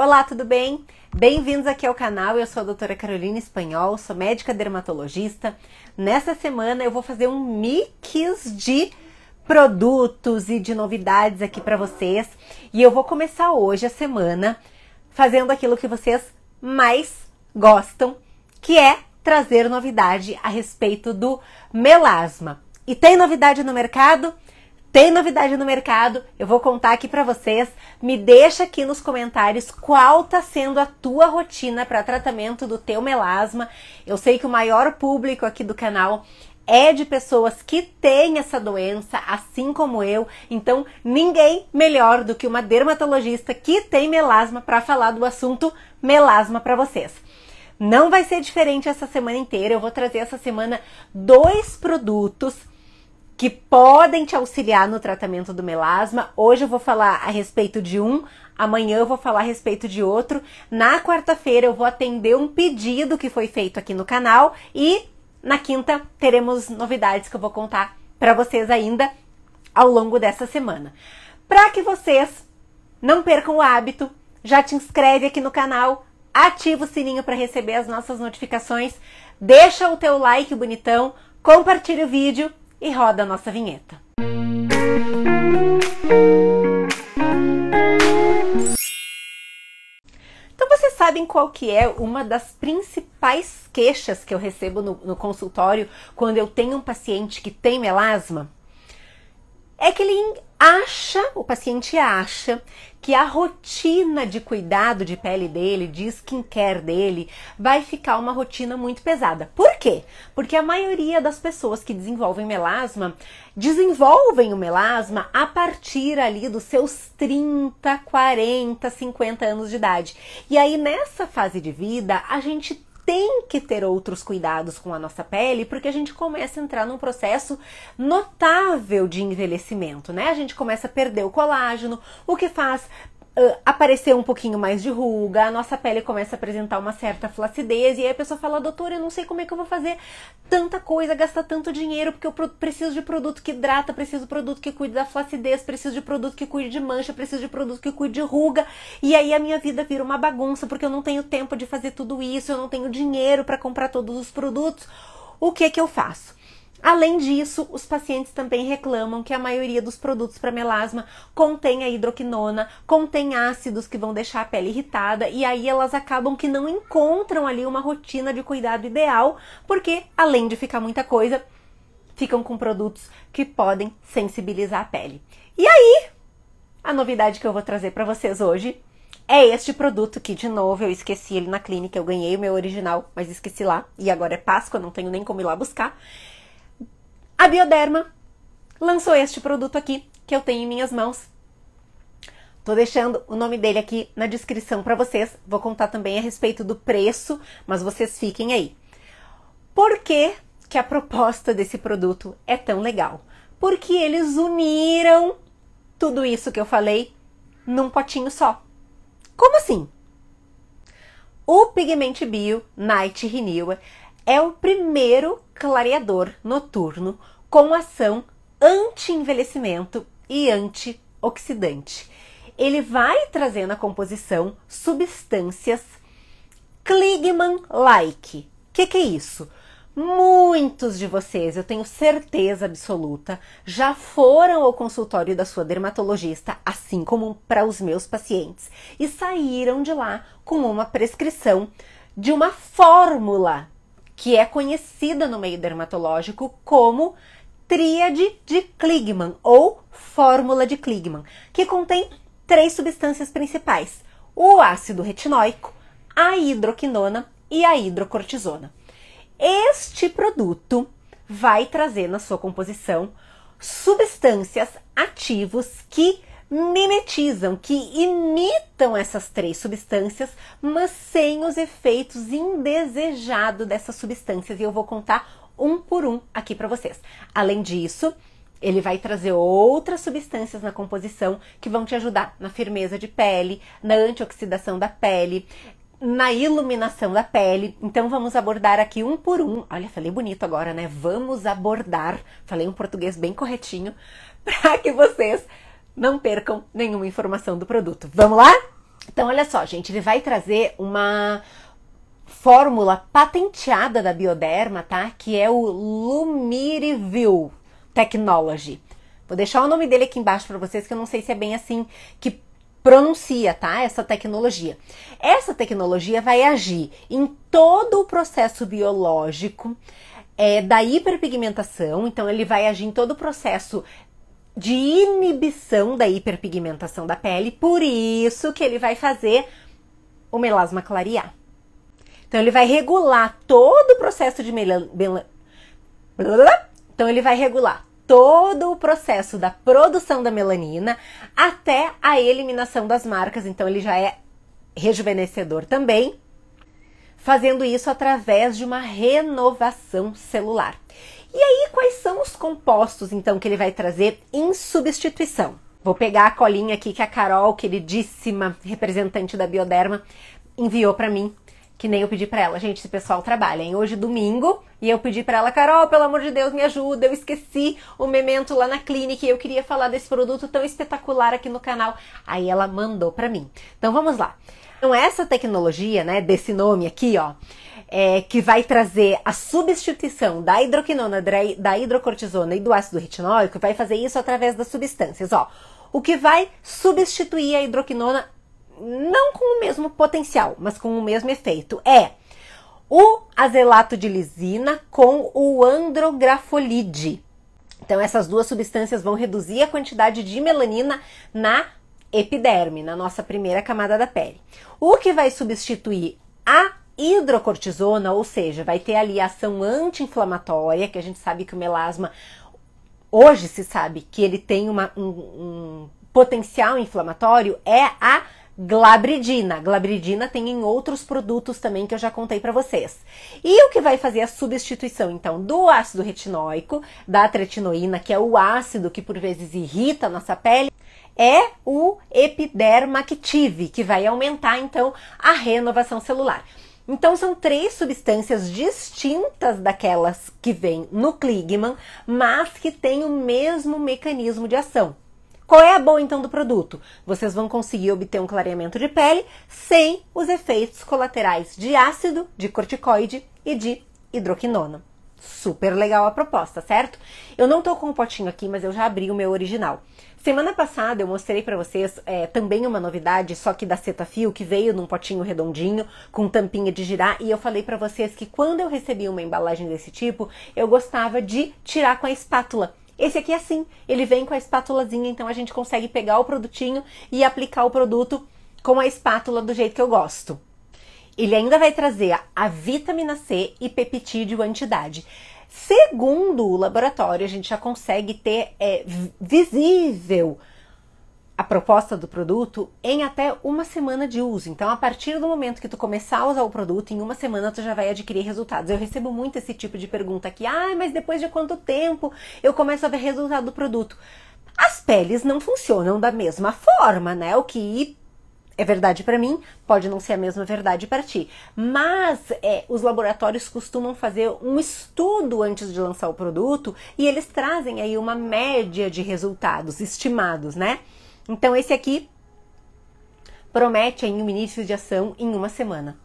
Olá, tudo bem? Bem-vindos aqui ao canal. Eu sou a doutora Carolina Espanhol, sou médica dermatologista. Nessa semana eu vou fazer um mix de produtos e de novidades aqui para vocês. E eu vou começar hoje a semana fazendo aquilo que vocês mais gostam, que é trazer novidade a respeito do melasma. E tem novidade no mercado? Tem novidade no mercado? Eu vou contar aqui para vocês. Me deixa aqui nos comentários qual tá sendo a tua rotina para tratamento do teu melasma. Eu sei que o maior público aqui do canal é de pessoas que têm essa doença, assim como eu. Então, ninguém melhor do que uma dermatologista que tem melasma para falar do assunto melasma para vocês. Não vai ser diferente essa semana inteira. Eu vou trazer essa semana dois produtos que podem te auxiliar no tratamento do melasma. Hoje eu vou falar a respeito de um, amanhã eu vou falar a respeito de outro. Na quarta-feira eu vou atender um pedido que foi feito aqui no canal e na quinta teremos novidades que eu vou contar para vocês ainda ao longo dessa semana. Para que vocês não percam o hábito, já te inscreve aqui no canal, ativa o sininho para receber as nossas notificações, deixa o teu like bonitão, compartilha o vídeo e roda a nossa vinheta. Então vocês sabem qual que é uma das principais queixas que eu recebo no, no consultório quando eu tenho um paciente que tem melasma? É que ele acha, o paciente acha que a rotina de cuidado de pele dele, de skincare dele, vai ficar uma rotina muito pesada. Por quê? Porque a maioria das pessoas que desenvolvem melasma desenvolvem o melasma a partir ali dos seus 30, 40, 50 anos de idade. E aí nessa fase de vida, a gente tem que ter outros cuidados com a nossa pele, porque a gente começa a entrar num processo notável de envelhecimento, né? A gente começa a perder o colágeno, o que faz Uh, um pouquinho mais de ruga, a nossa pele começa a apresentar uma certa flacidez, e aí a pessoa fala, doutor, eu não sei como é que eu vou fazer tanta coisa, gastar tanto dinheiro, porque eu preciso de produto que hidrata, preciso de produto que cuide da flacidez, preciso de produto que cuide de mancha, preciso de produto que cuide de ruga, e aí a minha vida vira uma bagunça, porque eu não tenho tempo de fazer tudo isso, eu não tenho dinheiro para comprar todos os produtos. O que que eu faço? Além disso, os pacientes também reclamam que a maioria dos produtos para melasma contém a hidroquinona, contém ácidos que vão deixar a pele irritada e aí elas acabam que não encontram ali uma rotina de cuidado ideal, porque além de ficar muita coisa, ficam com produtos que podem sensibilizar a pele. E aí, a novidade que eu vou trazer para vocês hoje é este produto que, de novo, eu esqueci ele na clínica, eu ganhei o meu original, mas esqueci lá e agora é Páscoa, não tenho nem como ir lá buscar a Bioderma lançou este produto aqui que eu tenho em minhas mãos. Tô deixando o nome dele aqui na descrição para vocês. Vou contar também a respeito do preço, mas vocês fiquem aí. Por que, que a proposta desse produto é tão legal? Porque eles uniram tudo isso que eu falei num potinho só. Como assim? O Pigment Bio Night Renewer é o primeiro clareador noturno com ação anti-envelhecimento e antioxidante. Ele vai trazer na composição substâncias Kligman-like. O que, que é isso? Muitos de vocês, eu tenho certeza absoluta, já foram ao consultório da sua dermatologista, assim como para os meus pacientes, e saíram de lá com uma prescrição de uma fórmula que é conhecida no meio dermatológico como tríade de Kligman ou fórmula de Kligman, que contém três substâncias principais: o ácido retinóico, a hidroquinona e a hidrocortisona. Este produto vai trazer na sua composição substâncias ativos que mimetizam, que imitam essas três substâncias, mas sem os efeitos indesejados dessas substâncias. E eu vou contar um por um aqui para vocês. Além disso, ele vai trazer outras substâncias na composição que vão te ajudar na firmeza de pele, na antioxidação da pele, na iluminação da pele. Então vamos abordar aqui um por um. Olha, falei bonito agora, né? Vamos abordar. Falei um português bem corretinho para que vocês não percam nenhuma informação do produto. Vamos lá? Então, olha só, gente, ele vai trazer uma fórmula patenteada da Bioderma, tá? Que é o Lumirivil Technology. Vou deixar o nome dele aqui embaixo para vocês, que eu não sei se é bem assim que pronuncia, tá? Essa tecnologia. Essa tecnologia vai agir em todo o processo biológico é, da hiperpigmentação, então ele vai agir em todo o processo de inibição da hiperpigmentação da pele, por isso que ele vai fazer o melasma clarear. Então ele vai regular todo o processo de melan... Então ele vai regular todo o processo da produção da melanina até a eliminação das marcas, então ele já é rejuvenescedor também, fazendo isso através de uma renovação celular. E aí, quais são os compostos, então, que ele vai trazer em substituição? Vou pegar a colinha aqui que a Carol, queridíssima representante da Bioderma, enviou para mim, que nem eu pedi para ela. Gente, esse pessoal trabalha, hein? Hoje domingo, e eu pedi para ela, Carol, pelo amor de Deus, me ajuda, eu esqueci o memento lá na clínica e eu queria falar desse produto tão espetacular aqui no canal. Aí ela mandou para mim. Então vamos lá. Então essa tecnologia, né, desse nome aqui, ó, é, que vai trazer a substituição da hidroquinona, da hidrocortisona e do ácido retinóico, vai fazer isso através das substâncias, ó. O que vai substituir a hidroquinona não com o mesmo potencial, mas com o mesmo efeito é o azelato de lisina com o andrografolide. Então essas duas substâncias vão reduzir a quantidade de melanina na epiderme, na nossa primeira camada da pele. O que vai substituir a hidrocortisona, ou seja, vai ter ali ação anti-inflamatória, que a gente sabe que o melasma, hoje se sabe que ele tem uma, um, um potencial inflamatório, é a glabridina. Glabridina tem em outros produtos também que eu já contei para vocês. E o que vai fazer a substituição então do ácido retinóico, da tretinoína, que é o ácido que por vezes irrita a nossa pele, é o epidermactive, que vai aumentar então a renovação celular. Então são três substâncias distintas daquelas que vêm no Kligman, mas que têm o mesmo mecanismo de ação. Qual é a boa então do produto? Vocês vão conseguir obter um clareamento de pele sem os efeitos colaterais de ácido, de corticoide e de hidroquinona. Super legal a proposta, certo? Eu não tô com o um potinho aqui, mas eu já abri o meu original. Semana passada eu mostrei para vocês é, também uma novidade, só que da Cetaphil, que veio num potinho redondinho com tampinha de girar, e eu falei para vocês que quando eu recebi uma embalagem desse tipo, eu gostava de tirar com a espátula. Esse aqui é assim, ele vem com a espátulazinha, então a gente consegue pegar o produtinho e aplicar o produto com a espátula do jeito que eu gosto. Ele ainda vai trazer a vitamina C e peptídeo antidade. Segundo o laboratório, a gente já consegue ter é, visível a proposta do produto em até uma semana de uso. Então, a partir do momento que tu começar a usar o produto, em uma semana tu já vai adquirir resultados. Eu recebo muito esse tipo de pergunta aqui: ah, mas depois de quanto tempo eu começo a ver resultado do produto?" As peles não funcionam da mesma forma, né? O que é verdade para mim, pode não ser a mesma verdade para ti. Mas é, os laboratórios costumam fazer um estudo antes de lançar o produto e eles trazem aí uma média de resultados estimados, né? Então esse aqui promete aí um início de ação em uma semana.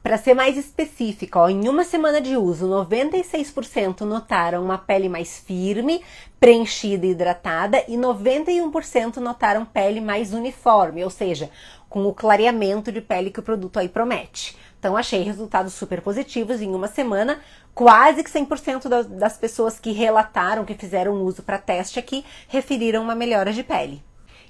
Para ser mais específica, ó, em uma semana de uso, 96% notaram uma pele mais firme, preenchida e hidratada e 91% notaram pele mais uniforme, ou seja, com o clareamento de pele que o produto aí promete. Então achei resultados super positivos em uma semana. Quase que 100% das pessoas que relataram que fizeram uso para teste aqui referiram uma melhora de pele.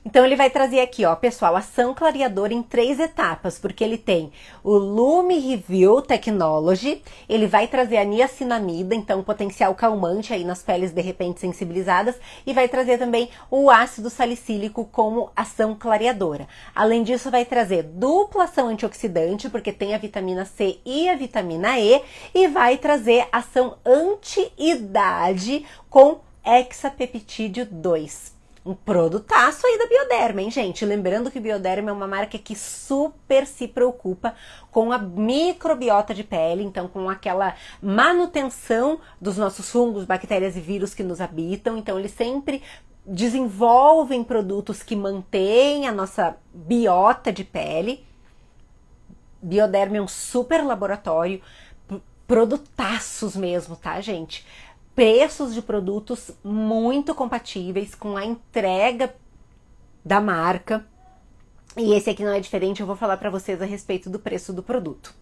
Então ele vai trazer aqui, ó, pessoal, ação clareadora em três etapas, porque ele tem o Lume Review Technology, ele vai trazer a niacinamida, então potencial calmante aí nas peles de repente sensibilizadas, e vai trazer também o ácido salicílico como ação clareadora. Além disso, vai trazer dupla ação antioxidante, porque tem a vitamina C e a vitamina E, e vai trazer ação anti-idade com hexapeptídeo 2 um produtaço aí da Bioderma, hein, gente? Lembrando que Bioderma é uma marca que super se preocupa com a microbiota de pele, então com aquela manutenção dos nossos fungos, bactérias e vírus que nos habitam. Então eles sempre desenvolvem produtos que mantêm a nossa biota de pele. Bioderma é um super laboratório, produtaços mesmo, tá, gente? preços de produtos muito compatíveis com a entrega da marca. E esse aqui não é diferente, eu vou falar para vocês a respeito do preço do produto.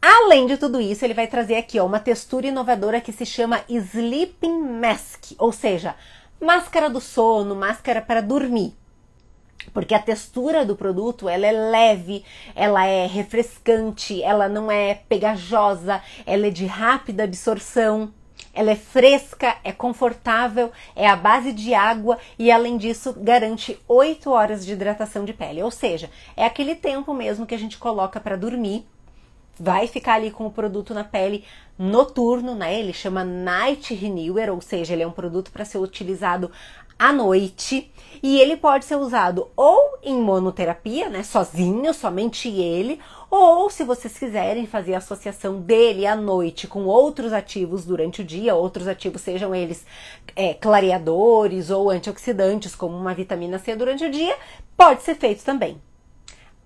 Além de tudo isso, ele vai trazer aqui ó, uma textura inovadora que se chama Sleeping Mask, ou seja, máscara do sono, máscara para dormir. Porque a textura do produto, ela é leve, ela é refrescante, ela não é pegajosa, ela é de rápida absorção ela é fresca, é confortável, é à base de água e além disso garante 8 horas de hidratação de pele, ou seja, é aquele tempo mesmo que a gente coloca para dormir vai ficar ali com o produto na pele noturno, né? Ele chama Night Renewer, ou seja, ele é um produto para ser utilizado à noite e ele pode ser usado ou em monoterapia, né, sozinho, somente ele, ou se vocês quiserem fazer a associação dele à noite com outros ativos durante o dia, outros ativos sejam eles é, clareadores ou antioxidantes, como uma vitamina C durante o dia, pode ser feito também.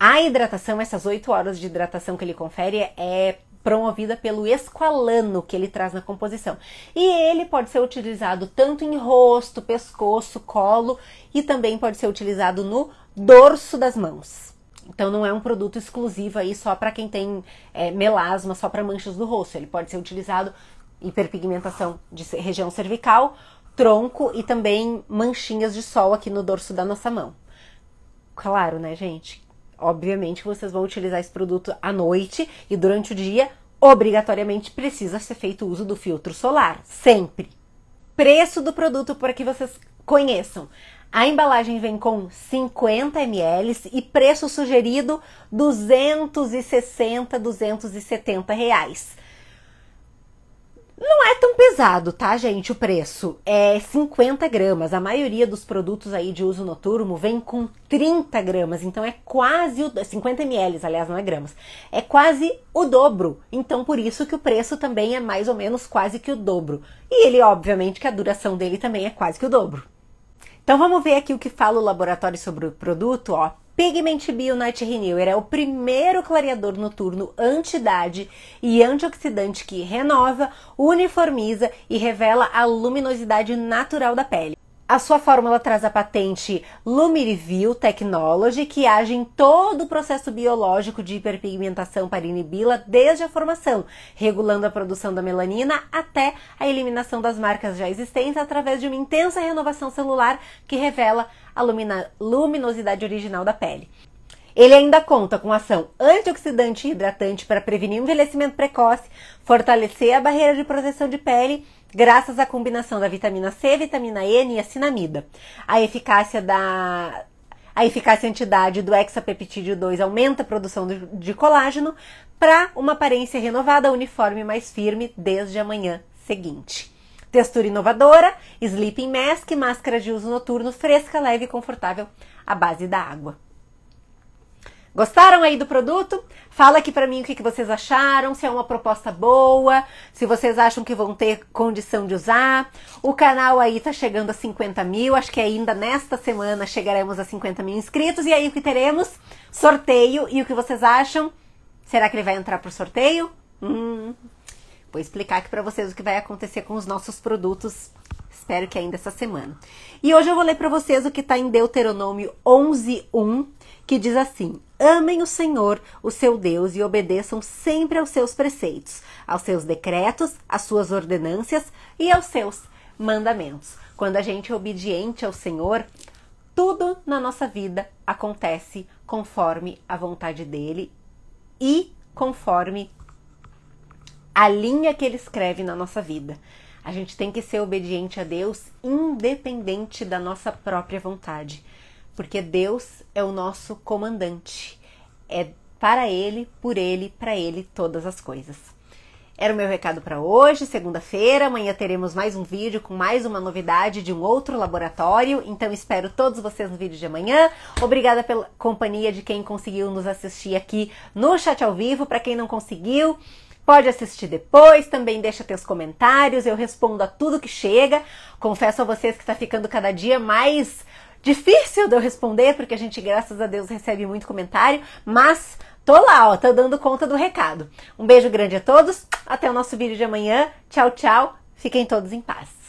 A hidratação, essas 8 horas de hidratação que ele confere é promovida pelo esqualano que ele traz na composição. E ele pode ser utilizado tanto em rosto, pescoço, colo e também pode ser utilizado no dorso das mãos. Então não é um produto exclusivo aí só para quem tem é, melasma, só para manchas do rosto. Ele pode ser utilizado hiperpigmentação de região cervical, tronco e também manchinhas de sol aqui no dorso da nossa mão. Claro, né, gente? obviamente vocês vão utilizar esse produto à noite e durante o dia, obrigatoriamente precisa ser feito o uso do filtro solar, sempre. Preço do produto para que vocês conheçam. A embalagem vem com 50 ml e preço sugerido 260, 270 reais. Não é tão pesado, tá, gente? O preço é 50 gramas. A maioria dos produtos aí de uso noturno vem com 30 gramas, então é quase o 50 ml, aliás, não é gramas. É quase o dobro. Então por isso que o preço também é mais ou menos quase que o dobro. E ele, obviamente, que a duração dele também é quase que o dobro. Então vamos ver aqui o que fala o laboratório sobre o produto, ó. Pigment Bio Night Renewer é o primeiro clareador noturno anti-idade e antioxidante que renova, uniformiza e revela a luminosidade natural da pele. A sua fórmula traz a patente Lumirivil Technology, que age em todo o processo biológico de hiperpigmentação para inibi-la desde a formação, regulando a produção da melanina até a eliminação das marcas já existentes através de uma intensa renovação celular que revela a luminosidade original da pele. Ele ainda conta com ação antioxidante e hidratante para prevenir o envelhecimento precoce, fortalecer a barreira de proteção de pele graças à combinação da vitamina C, vitamina N e a cinamida. A eficácia da a eficácia entidade do hexapeptídeo 2 aumenta a produção de colágeno para uma aparência renovada, uniforme e mais firme desde a manhã seguinte. Textura inovadora, sleeping mask, máscara de uso noturno, fresca, leve e confortável à base da água. Gostaram aí do produto? Fala aqui para mim o que, que vocês acharam, se é uma proposta boa, se vocês acham que vão ter condição de usar. O canal aí tá chegando a 50 mil, acho que ainda nesta semana chegaremos a 50 mil inscritos. E aí o que teremos? Sorteio. E o que vocês acham? Será que ele vai entrar pro sorteio? Hum, vou explicar aqui para vocês o que vai acontecer com os nossos produtos Espero que ainda essa semana. E hoje eu vou ler para vocês o que está em Deuteronômio 11:1, que diz assim: Amem o Senhor, o seu Deus, e obedeçam sempre aos seus preceitos, aos seus decretos, às suas ordenâncias e aos seus mandamentos. Quando a gente é obediente ao Senhor, tudo na nossa vida acontece conforme a vontade dele e conforme a linha que ele escreve na nossa vida. A gente tem que ser obediente a Deus, independente da nossa própria vontade, porque Deus é o nosso comandante. É para Ele, por Ele, para Ele todas as coisas. Era o meu recado para hoje, segunda-feira. Amanhã teremos mais um vídeo com mais uma novidade de um outro laboratório. Então espero todos vocês no vídeo de amanhã. Obrigada pela companhia de quem conseguiu nos assistir aqui no chat ao vivo. Para quem não conseguiu, Pode assistir depois, também deixa teus comentários, eu respondo a tudo que chega. Confesso a vocês que está ficando cada dia mais difícil de eu responder, porque a gente, graças a Deus, recebe muito comentário, mas tô lá, ó, tô dando conta do recado. Um beijo grande a todos, até o nosso vídeo de amanhã. Tchau, tchau. Fiquem todos em paz.